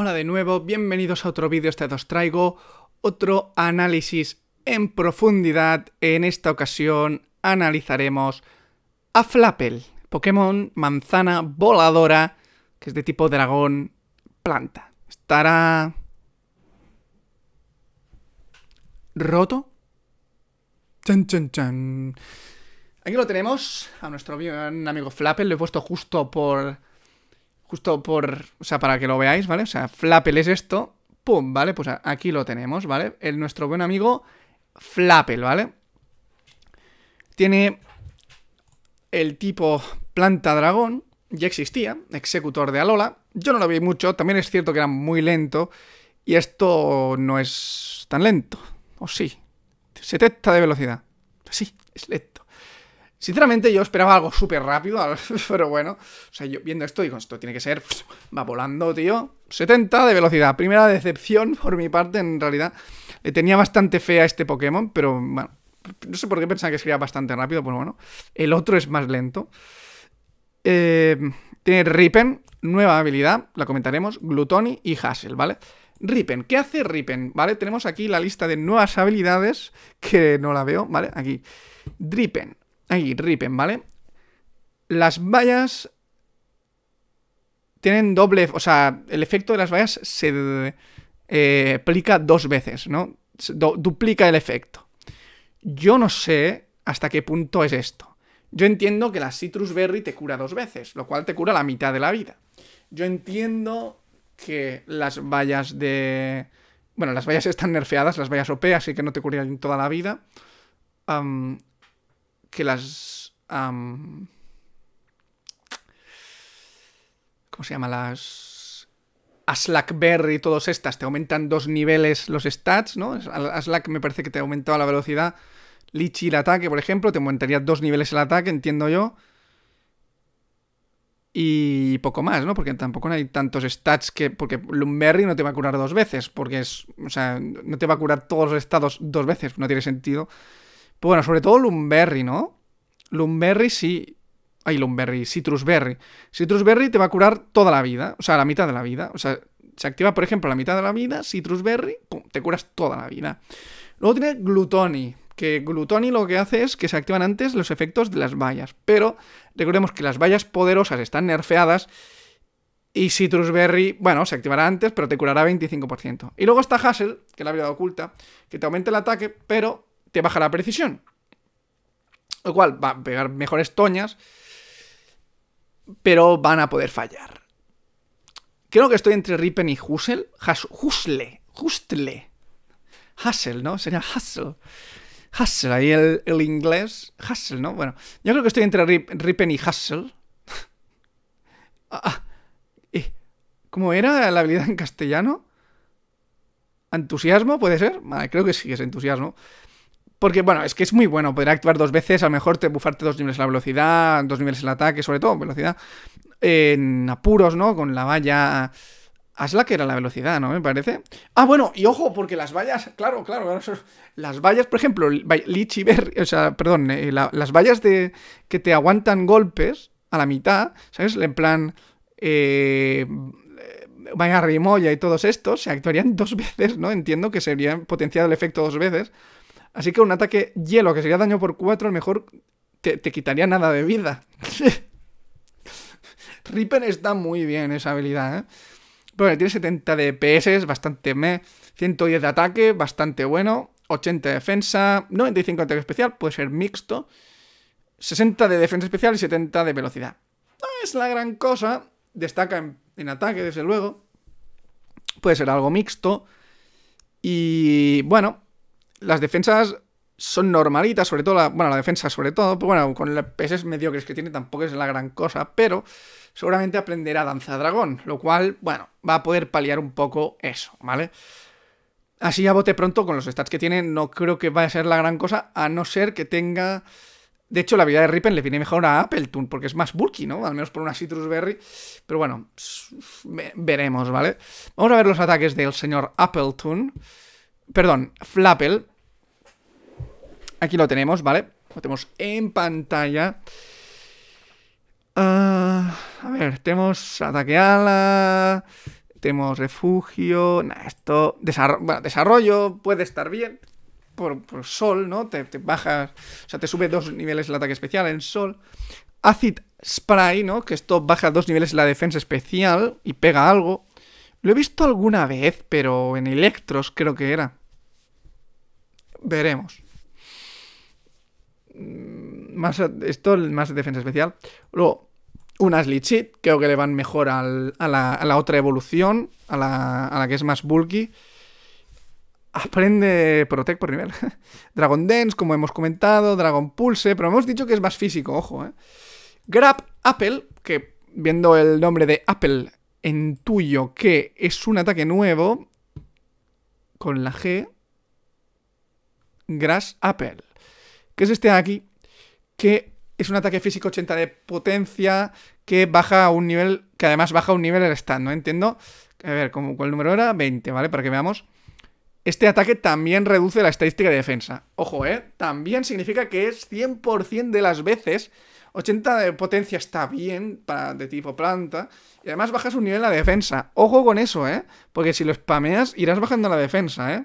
Hola de nuevo, bienvenidos a otro vídeo, este os traigo otro análisis en profundidad. En esta ocasión analizaremos a Flapple, Pokémon manzana voladora, que es de tipo dragón planta. Estará... ¿Roto? Chan, chan, chan. Aquí lo tenemos, a nuestro amigo Flapple, lo he puesto justo por justo por, o sea, para que lo veáis, ¿vale? O sea, Flapple es esto, pum, ¿vale? Pues aquí lo tenemos, ¿vale? El, nuestro buen amigo Flapple, ¿vale? Tiene el tipo planta dragón, ya existía, ejecutor de Alola. Yo no lo vi mucho, también es cierto que era muy lento y esto no es tan lento, o sí. 70 de velocidad, sí, es lento. Sinceramente, yo esperaba algo súper rápido, pero bueno. O sea, yo viendo esto, digo, esto tiene que ser. Va volando, tío. 70 de velocidad. Primera decepción por mi parte, en realidad. Le tenía bastante fe a este Pokémon, pero bueno. No sé por qué pensaba que sería bastante rápido, pues bueno. El otro es más lento. Eh, tiene Ripen, nueva habilidad, la comentaremos. Glutoni y Hassel, ¿vale? Ripen, ¿qué hace Ripen? ¿Vale? Tenemos aquí la lista de nuevas habilidades que no la veo, ¿vale? Aquí. Dripen, Ahí, ripen, ¿vale? Las vallas tienen doble... O sea, el efecto de las vallas se eh, aplica dos veces, ¿no? duplica el efecto. Yo no sé hasta qué punto es esto. Yo entiendo que la citrus berry te cura dos veces, lo cual te cura la mitad de la vida. Yo entiendo que las vallas de... Bueno, las vallas están nerfeadas, las vallas OP, así que no te en toda la vida que las... ¿Cómo se llama? Las... Aslack Berry, y todas estas te aumentan dos niveles los stats, ¿no? Aslak me parece que te ha aumentado la velocidad. Lichi el ataque, por ejemplo, te aumentaría dos niveles el ataque, entiendo yo. Y poco más, ¿no? Porque tampoco hay tantos stats que. Porque Lumberry no te va a curar dos veces. Porque es. O sea, no te va a curar todos los estados dos veces. No tiene sentido bueno, sobre todo Lumberry, ¿no? Lumberry sí. Ay, Lumberry, Citrusberry. Citrusberry te va a curar toda la vida, o sea, la mitad de la vida. O sea, se activa, por ejemplo, la mitad de la vida, Citrusberry, berry. te curas toda la vida. Luego tiene Glutoni, que Glutoni lo que hace es que se activan antes los efectos de las vallas. Pero recordemos que las vallas poderosas están nerfeadas y Citrus Berry, bueno, se activará antes, pero te curará 25%. Y luego está Hassel, que la habilidad oculta, que te aumenta el ataque, pero te baja la precisión. Lo cual va a pegar mejores toñas, pero van a poder fallar. Creo que estoy entre Ripen y Hustle. Husle. Hustle. Hassel, ¿no? Sería Hassel. Hassel, ahí el, inglés. Hassel, ¿no? Bueno, yo creo que estoy entre Rippen Ripen y Hustle. Ah, ah, eh, ¿Cómo era la habilidad en castellano? ¿Entusiasmo? ¿Puede ser? Vale, creo que sí, es entusiasmo. Porque, bueno, es que es muy bueno poder actuar dos veces, a lo mejor te bufarte dos niveles la velocidad, dos niveles el ataque, sobre todo velocidad. En apuros, ¿no? Con la valla... Hazla que era la velocidad, ¿no? Me parece. Ah, bueno, y ojo, porque las vallas, claro, claro, las vallas, por ejemplo, Lich o sea, perdón, eh, las vallas de que te aguantan golpes a la mitad, ¿sabes? En plan, eh, Vaya Rimoya y todos estos se actuarían dos veces, ¿no? Entiendo que se habría potenciado el efecto dos veces. Así que un ataque hielo, que sería daño por 4, mejor te, quitaría nada de vida. Ripper está muy bien esa habilidad, ¿eh? Bueno, tiene 70 de PS, bastante me. 110 de ataque, bastante bueno. 80 de defensa, 95 de ataque especial, puede ser mixto. 60 de defensa especial y 70 de velocidad. No es la gran cosa. Destaca en ataque, desde luego. Puede ser algo mixto. Y bueno, las defensas son normalitas, sobre todo la, bueno, la defensa sobre todo, pero pues bueno, con el PS mediocres que tiene tampoco es la gran cosa, pero seguramente aprenderá Danza Dragón, lo cual, bueno, va a poder paliar un poco eso, ¿vale? Así a bote pronto, con los stats que tiene, no creo que vaya a ser la gran cosa, a no ser que tenga... De hecho, la vida de Rippen le viene mejor a Appleton, porque es más bulky, ¿no? Al menos por una Citrus Berry. Pero bueno, veremos, ¿vale? Vamos a ver los ataques del señor Appleton. Perdón, Flapple. Aquí lo tenemos, ¿vale? Lo tenemos en pantalla. Ah, a ver, tenemos ataque ala. Tenemos refugio. Nah, esto. bueno, desarrollo puede estar bien. Por, sol, ¿no? Te, te, bajas. O sea, te sube dos niveles el ataque especial en sol. Acid Spray, ¿no? Que esto baja dos niveles la defensa especial y pega algo. Lo he visto alguna vez, pero en Electros creo que era veremos. Mm, más, esto, más defensa especial. Luego, unas Cheat creo que le van mejor a, la, otra evolución, a la, que es más bulky. Aprende Protect por nivel. Dragon Dance, como hemos comentado, Dragon Pulse, pero hemos dicho que es más físico, ojo. Eh. Grab Apple, que viendo el nombre de Apple, tuyo que es un ataque nuevo con la G. Grass Apple, que es este aquí, que es un ataque físico 80 de potencia que baja a un nivel, que además baja un nivel el stand, ¿no? Entiendo. A ver, ¿cuál número era? 20, ¿vale? Para que veamos. Este ataque también reduce la estadística de defensa. Ojo, ¿eh? También significa que es 100% de las veces. 80 de potencia está bien para, de tipo planta. Y además bajas un nivel la defensa. Ojo con eso, ¿eh? Porque si lo spameas irás bajando la defensa, ¿eh?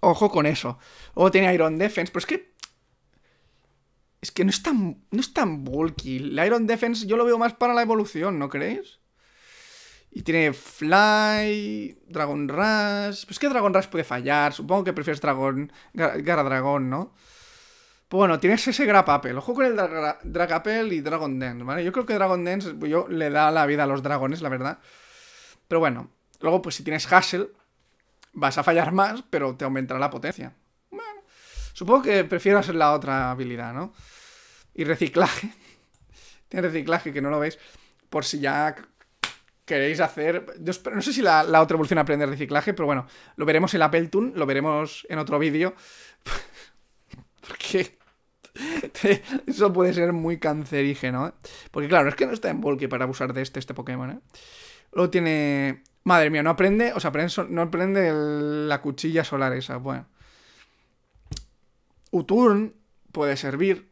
Ojo con eso. O tiene Iron Defense, pero es que. Es que no es tan. No es tan bulky. La Iron Defense yo lo veo más para la evolución, ¿no creéis? Y tiene Fly, Dragon Rush. Pues que Dragon Rush puede fallar. Supongo que prefieres Dragon. Gara Dragon, ¿no? Pues bueno, tienes ese Grapapel. Ojo con el Dragapel y Dragon Dance, ¿vale? Yo creo que Dragon Dance yo, le da la vida a los dragones, la verdad. Pero bueno. Luego, pues si tienes Hassel, vas a fallar más, pero te aumentará la potencia. supongo que prefiero hacer la otra habilidad, ¿no? Y reciclaje. Tiene reciclaje que no lo veis. Por si ya queréis hacer. Yo no sé si la, otra evolución aprende reciclaje, pero bueno, lo veremos en la Peltun, lo veremos en otro vídeo. Porque eso puede ser muy cancerígeno. ¿eh? Porque claro, es que no está en bulky para abusar de este, este Pokémon. ¿eh? Luego tiene Madre mía, no aprende, o sea, no aprende la cuchilla solar esa, bueno. Uturn puede servir.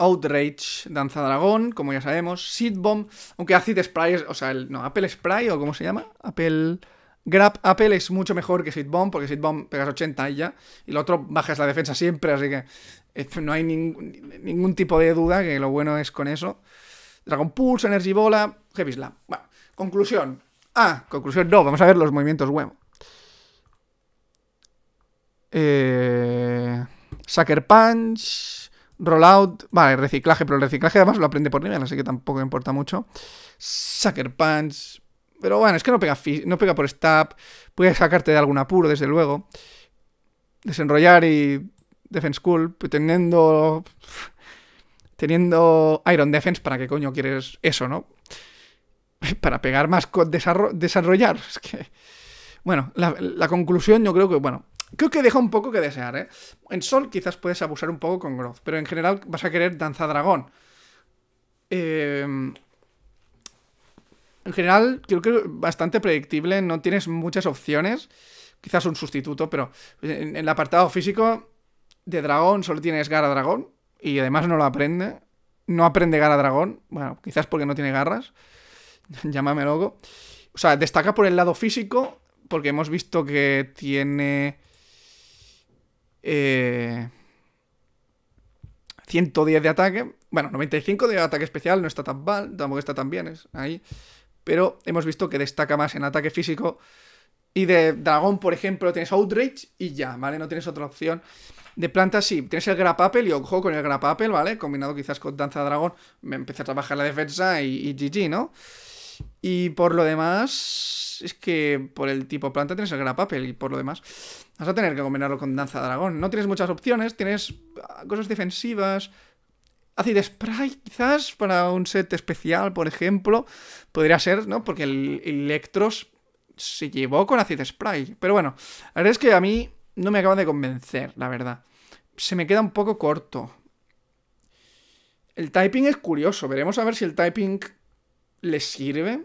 Outrage, Danza Dragón, como ya sabemos. Seed Bomb, aunque Acid Spray, o sea, no, Apple Spray o cómo se llama, Apple... Grab Apple es mucho mejor que Seed Bomb, porque Seed Bomb pegas 80 y ya, y lo otro bajas la defensa siempre, así que eh, no hay ningún tipo de duda que lo bueno es con eso. Dragon Pulse, Energy Bola, Heavy Slam. Bueno, conclusión. Ah, conclusión no. Vamos a ver los movimientos huevo. Eh, sucker Punch. Rollout. Vale, reciclaje, pero el reciclaje además lo aprende por nivel, así que tampoco importa mucho. Sucker Punch. Pero bueno, es que no pega, no pega por stab. Puede sacarte de algún apuro, desde luego. Desenrollar y. Defense Cool, teniendo. Teniendo Iron Defense, ¿para qué coño quieres eso, no? para pegar más desarrollar. Es que, bueno, la, conclusión yo creo que, bueno, creo que deja un poco que desear, ¿eh? En Sol quizás puedes abusar un poco con Growth, pero en general vas a querer Danza Dragón. Em, en general, creo que bastante predictible, no tienes muchas opciones. Quizás un sustituto, pero en, en el apartado físico de Dragón solo tienes Gara Dragón y además no lo aprende. No aprende Gara Dragón, bueno, quizás porque no tiene garras. llámame loco. O sea, destaca por el lado físico, porque hemos visto que tiene... Eh, 110 de ataque. Bueno, 95 de ataque especial, no está tan mal, tampoco está tan bien, es ahí. Pero hemos visto que destaca más en ataque físico. Y de dragón, por ejemplo, tienes Outrage y ya, ¿vale? No tienes otra opción. De planta sí, tienes el Grapapel y ojo con el Grapapel, ¿vale? Combinado quizás con Danza de Dragón, me empecé a trabajar la defensa y, y GG, ¿no? Y por lo demás, es que por el tipo planta tienes el gran papel y por lo demás vas a tener que combinarlo con danza dragón. No tienes muchas opciones, tienes ah, cosas defensivas. Acid Spray quizás para un set especial, por ejemplo. Podría ser, ¿no? Porque el Electros se llevó con Acid Spray. Pero bueno, la verdad es que a mí no me acaba de convencer, la verdad. Se me queda un poco corto. El typing es curioso. Veremos a ver si el typing le sirve.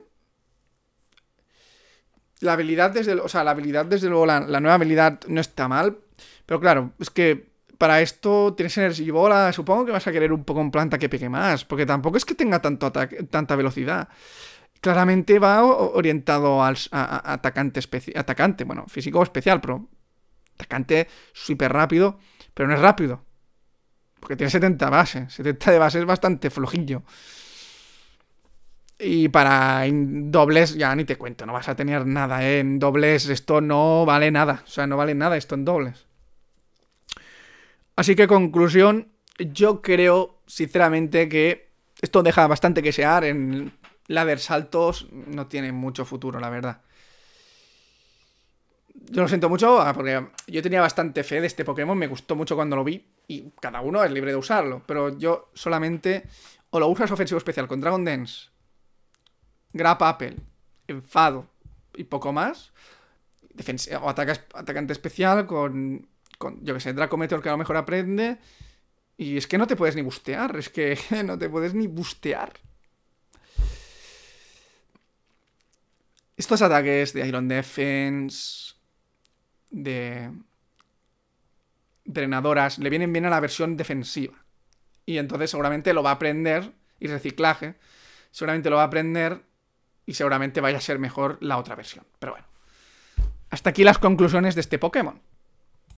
La habilidad desde, o sea, la habilidad desde luego, la, nueva habilidad no está mal, pero claro, es que para esto tienes energía y bola, supongo que vas a querer un poco en planta que pegue más, porque tampoco es que tenga tanto ataque, tanta velocidad. Claramente va orientado al atacante, atacante, bueno, físico especial, pero atacante súper rápido, pero no es rápido. Porque tiene 70 bases, 70 de base es bastante flojillo. Y para dobles, ya ni te cuento, no vas a tener nada. ¿eh? En dobles esto no vale nada. O sea, no vale nada esto en dobles. Así que conclusión, yo creo sinceramente que esto deja bastante que sear. En ladder saltos no tiene mucho futuro, la verdad. Yo lo siento mucho ah, porque yo tenía bastante fe de este Pokémon, me gustó mucho cuando lo vi y cada uno es libre de usarlo, pero yo solamente o lo usas ofensivo especial con Dragon Dance grab apple, enfado y poco más. o atacante especial con, con yo que sé, Draco Meteor que a lo mejor aprende. Y es que no te puedes ni bustear, es que no te puedes ni bustear. Estos ataques de Iron Defense, de drenadoras, le vienen bien a la versión defensiva. Y entonces seguramente lo va a aprender, y reciclaje, seguramente lo va a aprender y seguramente vaya a ser mejor la otra versión. Pero bueno. Hasta aquí las conclusiones de este Pokémon.